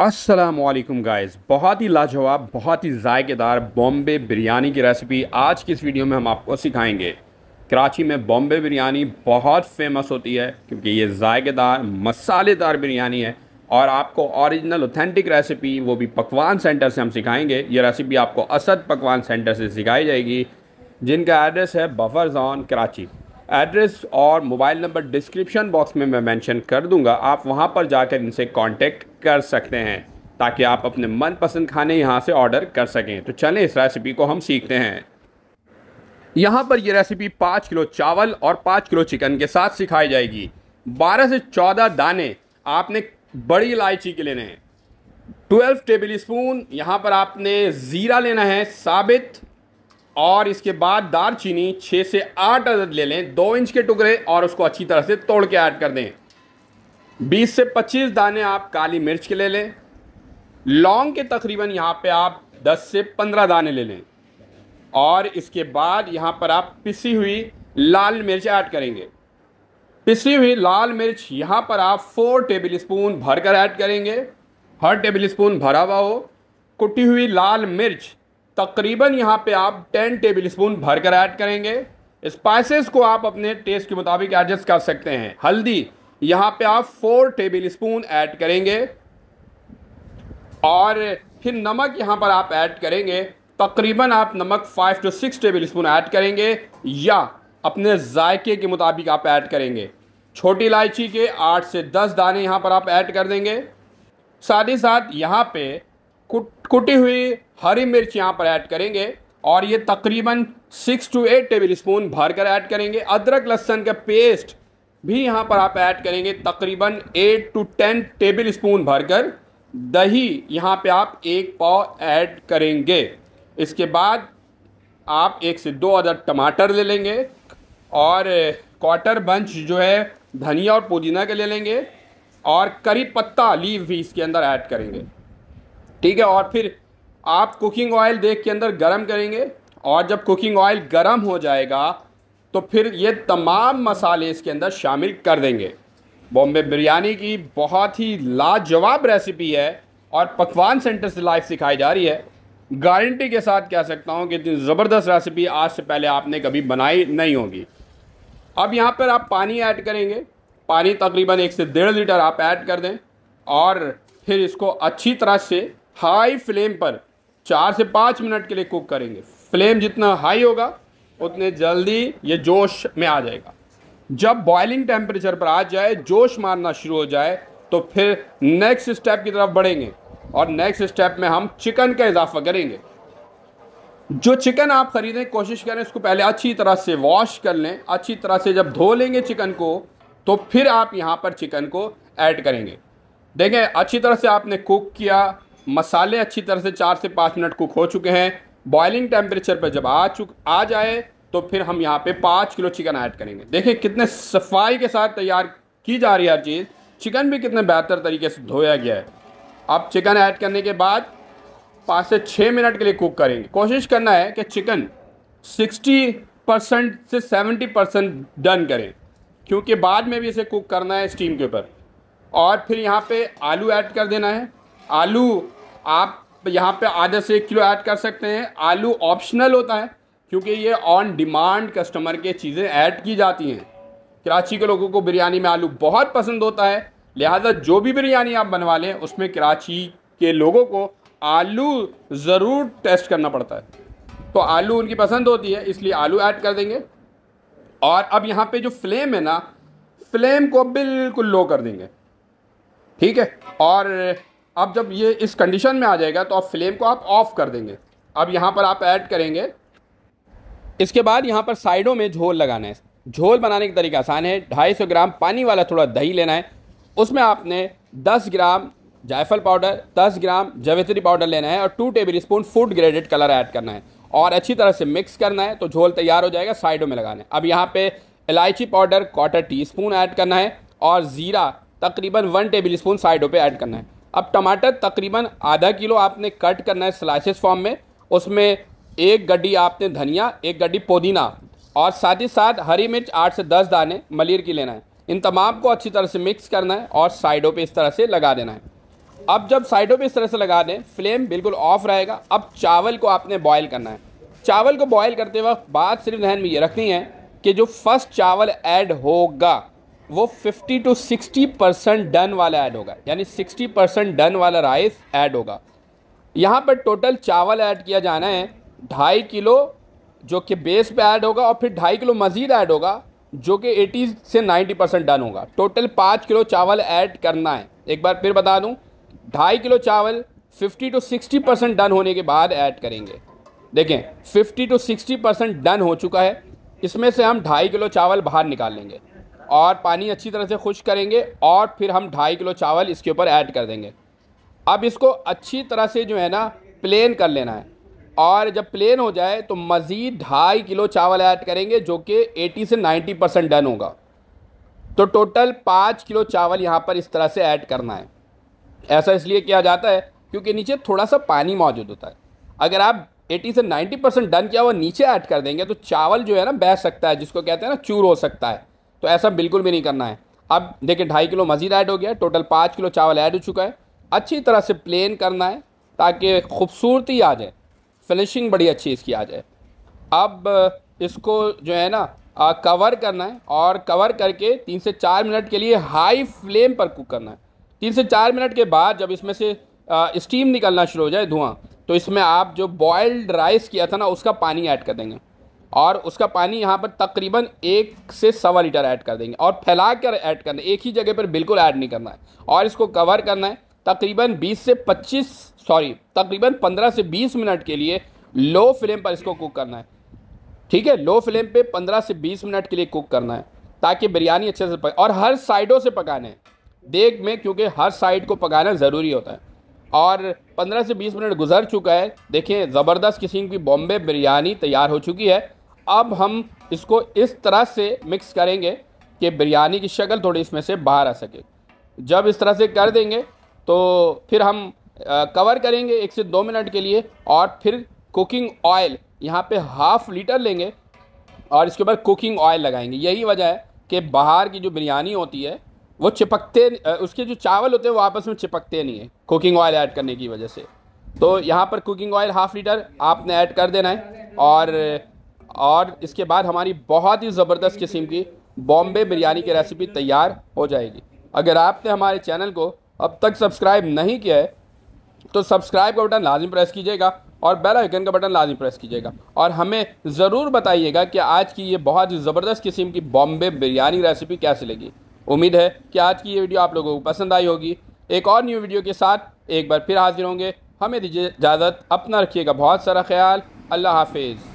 Aslam guys बहुत ही लाजवाब बहुत ही जायकेदार बॉम्बे बिरयानी की रेसिपी आज की इस वीडियो में हम आपको सिखाएंगे कराची में बॉम्बे बिरयानी बहुत फेमस होती है क्योंकि ये जायकेदार मसालेदार बिरयानी है और आपको ओरिजिनल ऑथेंटिक रेसिपी वो भी पकवान सेंटर से हम सिखाएंगे ये रेसिपी आपको असद पकवान सेंटर से सिखाई जाएगी जिनका एड्रेस है बफर जोन कराची एड्रेस और मोबाइल नंबर डिस्क्रिप्शन बॉक्स में मैं मेंशन कर दूंगा आप वहां पर जाकर इनसे कांटेक्ट कर सकते हैं ताकि आप अपने मनपसंद खाने यहाँ से ऑर्डर कर सकें तो चलें इस रेसिपी को हम सीखते हैं यहाँ पर यह रेसिपी पाँच किलो चावल और पाँच किलो चिकन के साथ सिखाई जाएगी बारह से चौदह दाने आपने बड़ी इलायची के लेने हैं ट्वेल्व टेबल स्पून यहाँ पर आपने ज़ीरा लेना है साबित और इसके बाद दार चीनी छः से आठ अदद ले लें दो इंच के टुकड़े और उसको अच्छी तरह से तोड़ के ऐड कर दें 20 से 25 दाने आप काली मिर्च के ले लें लौंग के तकरीबन यहाँ पे आप 10 से 15 दाने ले लें और इसके बाद यहाँ पर आप पिसी हुई लाल मिर्च ऐड करेंगे पिसी हुई लाल मिर्च यहाँ पर आप 4 टेबल स्पून भर कर ऐड करेंगे हर टेबल स्पून भरा हुआ हो कुटी हुई लाल मिर्च तकरीबन यहाँ पे आप 10 टेबल स्पून भर कर ऐड करेंगे स्पाइसेस को आप अपने टेस्ट के मुताबिक एडजस्ट कर सकते हैं हल्दी यहाँ पे आप फोर टेबल स्पून ऐड करेंगे और फिर नमक यहाँ पर आप ऐड करेंगे तकरीबन आप नमक five to six tablespoon add करेंगे या अपने जायके के मुताबिक आप ऐड करेंगे छोटी इलायची के आठ से दस दाने यहाँ पर आप ऐड कर देंगे साथ ही साथ यहाँ पे कुट कुटी हुई हरी मिर्च यहाँ पर ऐड करेंगे और ये तकरीबन six to eight tablespoon भर कर ऐड करेंगे अदरक लहसन का पेस्ट भी यहाँ पर आप ऐड करेंगे तकरीबन eight to ten tablespoon भरकर दही यहाँ पे आप एक पाव ऐड करेंगे इसके बाद आप एक से दो अदर टमाटर ले लेंगे और क्वार्टर बंच जो है धनिया और पुदीना के ले लेंगे और करी पत्ता लीव भी इसके अंदर ऐड करेंगे ठीक है और फिर आप कुकिंग ऑयल देख के अंदर गरम करेंगे और जब कुकिंग ऑयल गरम हो जाएगा तो फिर ये तमाम मसाले इसके अंदर शामिल कर देंगे बॉम्बे बिरयानी की बहुत ही लाजवाब रेसिपी है और पकवान सेंटर से लाइव सिखाई जा रही है गारंटी के साथ कह सकता हूँ कि इतनी ज़बरदस्त रेसिपी आज से पहले आपने कभी बनाई नहीं होगी अब यहाँ पर आप पानी ऐड करेंगे पानी तकरीबन एक से डेढ़ लीटर आप ऐड कर दें और फिर इसको अच्छी तरह से हाई फ्लेम पर चार से पाँच मिनट के लिए कुक करेंगे फ्लेम जितना हाई होगा उतने जल्दी ये जोश में आ जाएगा जब बॉइलिंग टेम्परेचर पर आ जाए जोश मारना शुरू हो जाए तो फिर नेक्स्ट स्टेप की तरफ बढ़ेंगे और नेक्स्ट स्टेप में हम चिकन का इजाफा करेंगे जो चिकन आप ख़रीदें कोशिश करें उसको पहले अच्छी तरह से वॉश कर लें अच्छी तरह से जब धो लेंगे चिकन को तो फिर आप यहाँ पर चिकन को ऐड करेंगे देखें अच्छी तरह से आपने कुक किया मसाले अच्छी तरह से चार से पाँच मिनट कुक हो चुके हैं बॉइलिंग टेम्परेचर पर जब आ चुक आ जाए तो फिर हम यहाँ पे पाँच किलो चिकन ऐड करेंगे देखिए कितने सफाई के साथ तैयार की जा रही है हर चीज़ चिकन भी कितने बेहतर तरीके से धोया गया है अब चिकन ऐड करने के बाद पाँच से छः मिनट के लिए कुक करेंगे कोशिश करना है कि चिकन सिक्सटी परसेंट से सेवेंटी परसेंट डन करें क्योंकि बाद में भी इसे कुक करना है स्टीम के ऊपर और फिर यहाँ पे आलू ऐड कर देना है आलू आप तो यहाँ पे आधा से एक किलो ऐड कर सकते हैं आलू ऑप्शनल होता है क्योंकि ये ऑन डिमांड कस्टमर के चीज़ें ऐड की जाती हैं कराची के लोगों को बिरयानी में आलू बहुत पसंद होता है लिहाजा जो भी बिरयानी आप बनवा लें उसमें कराची के लोगों को आलू ज़रूर टेस्ट करना पड़ता है तो आलू उनकी पसंद होती है इसलिए आलू ऐड कर देंगे और अब यहाँ पे जो फ्लेम है ना फ्लेम को बिल्कुल लो कर देंगे ठीक है और अब जब ये इस कंडीशन में आ जाएगा तो आप फ्लेम को आप ऑफ़ कर देंगे अब यहाँ पर आप ऐड करेंगे इसके बाद यहाँ पर साइडों में झोल लगाना है झोल बनाने का तरीका आसान है ढाई सौ ग्राम पानी वाला थोड़ा दही लेना है उसमें आपने दस ग्राम जायफल पाउडर दस ग्राम जवेत्री पाउडर लेना है और two tablespoon food graded colour add करना है और अच्छी तरह से मिक्स करना है तो झोल तैयार हो जाएगा साइडों में लगाना है अब यहाँ पे इलायची powder quarter teaspoon add करना है और ज़ीरा तकरीबन वन टेबल स्पून साइडों पर ऐड करना है अब टमाटर तकरीबन आधा किलो आपने कट करना है स्लाइसेस फॉर्म में उसमें एक गड्डी आपने धनिया एक गड्डी पुदीना और साथ ही साथ हरी मिर्च आठ से दस दाने मलिर की लेना है इन तमाम को अच्छी तरह से मिक्स करना है और साइडों पे इस तरह से लगा देना है अब जब साइडों पे इस तरह से लगा दें फ्लेम बिल्कुल ऑफ रहेगा अब चावल को आपने बॉयल करना है चावल को बॉयल करते वक्त बात सिर्फ जहन में ये रखनी है कि जो फर्स्ट चावल ऐड होगा वो 50 टू 60 परसेंट डन वाला ऐड होगा यानी 60 परसेंट डन वाला राइस ऐड होगा यहाँ पर टोटल चावल ऐड किया जाना है ढाई किलो जो कि बेस पे ऐड होगा और फिर ढाई किलो मज़ीद ऐड होगा जो कि 80 से 90 परसेंट डन होगा टोटल पाँच किलो चावल ऐड करना है एक बार फिर बता दूँ ढाई किलो चावल 50 टू 60 परसेंट डन होने के बाद ऐड करेंगे देखें 50 टू 60 परसेंट डन हो चुका है इसमें से हम ढाई किलो चावल बाहर निकाल लेंगे और पानी अच्छी तरह से खुश करेंगे और फिर हम ढाई किलो चावल इसके ऊपर ऐड कर देंगे अब इसको अच्छी तरह से जो है ना प्लेन कर लेना है और जब प्लेन हो जाए तो मज़ीद ढाई किलो चावल ऐड करेंगे जो कि 80 से 90 परसेंट डन होगा तो टोटल पाँच किलो चावल यहाँ पर इस तरह से ऐड करना है ऐसा इसलिए किया जाता है क्योंकि नीचे थोड़ा सा पानी मौजूद होता है अगर आप 80 से 90 परसेंट डन किया हुआ नीचे ऐड कर देंगे तो चावल जो है ना बह सकता है जिसको कहते हैं ना चूर हो सकता है तो ऐसा बिल्कुल भी नहीं करना है अब देखिए ढाई किलो मज़ीद ऐड हो गया टोटल पाँच किलो चावल ऐड हो चुका है अच्छी तरह से प्लेन करना है ताकि खूबसूरती आ जाए फिनिशिंग बड़ी अच्छी इसकी आ जाए अब इसको जो है ना आ, कवर करना है और कवर करके तीन से चार मिनट के लिए हाई फ्लेम पर कुक करना है तीन से चार मिनट के बाद जब इसमें से आ, स्टीम निकलना शुरू हो जाए धुआं तो इसमें आप जो बॉयल्ड राइस किया था ना उसका पानी ऐड कर देंगे और उसका पानी यहाँ पर तकरीबन एक से सवा लीटर ऐड कर देंगे और फैला कर ऐड करना है एक ही जगह पर बिल्कुल ऐड नहीं करना है और इसको कवर करना है तकरीबन 20 से 25 सॉरी तकरीबन 15 से 20 मिनट के लिए लो फ्लेम पर इसको कुक करना है ठीक है लो फ्लेम पे 15 से 20 मिनट के लिए कुक करना है ताकि बिरयानी अच्छे से पक और हर साइडों से पकाना है देख में क्योंकि हर साइड को पकाना ज़रूरी होता है और 15 से 20 मिनट गुजर चुका है देखें ज़बरदस्त किस्म की बॉम्बे बिरयानी तैयार हो चुकी है अब हम इसको इस तरह से मिक्स करेंगे कि बिरयानी की शक्ल थोड़ी इसमें से बाहर आ सके जब इस तरह से कर देंगे तो फिर हम कवर करेंगे एक से दो मिनट के लिए और फिर कुकिंग ऑयल यहाँ पे हाफ़ लीटर लेंगे और इसके ऊपर कुकिंग ऑयल लगाएंगे यही वजह है कि बाहर की जो बिरयानी होती है वो चिपकते उसके जो चावल होते हैं वो आपस में चिपकते नहीं है कुकिंग ऑयल ऐड करने की वजह से तो यहाँ पर कुकिंग ऑयल हाफ़ लीटर आपने ऐड कर देना है और और इसके बाद हमारी बहुत ही ज़बरदस्त किस्म की बॉम्बे बिरयानी की रेसिपी तैयार हो जाएगी अगर आपने हमारे चैनल को अब तक सब्सक्राइब नहीं किया है तो सब्सक्राइब का बटन लाजम प्रेस कीजिएगा और बेल आइकन का बटन लाजम प्रेस कीजिएगा और हमें ज़रूर बताइएगा कि आज की ये बहुत ही ज़बरदस्त किस्म की बॉम्बे बिरयानी रेसिपी कैसी लगी उम्मीद है कि आज की ये वीडियो आप लोगों को पसंद आई होगी एक और न्यू वीडियो के साथ एक बार फिर हाजिर होंगे हमें दीजिए इजाज़त अपना रखिएगा बहुत सारा ख्याल अल्लाह हाफिज़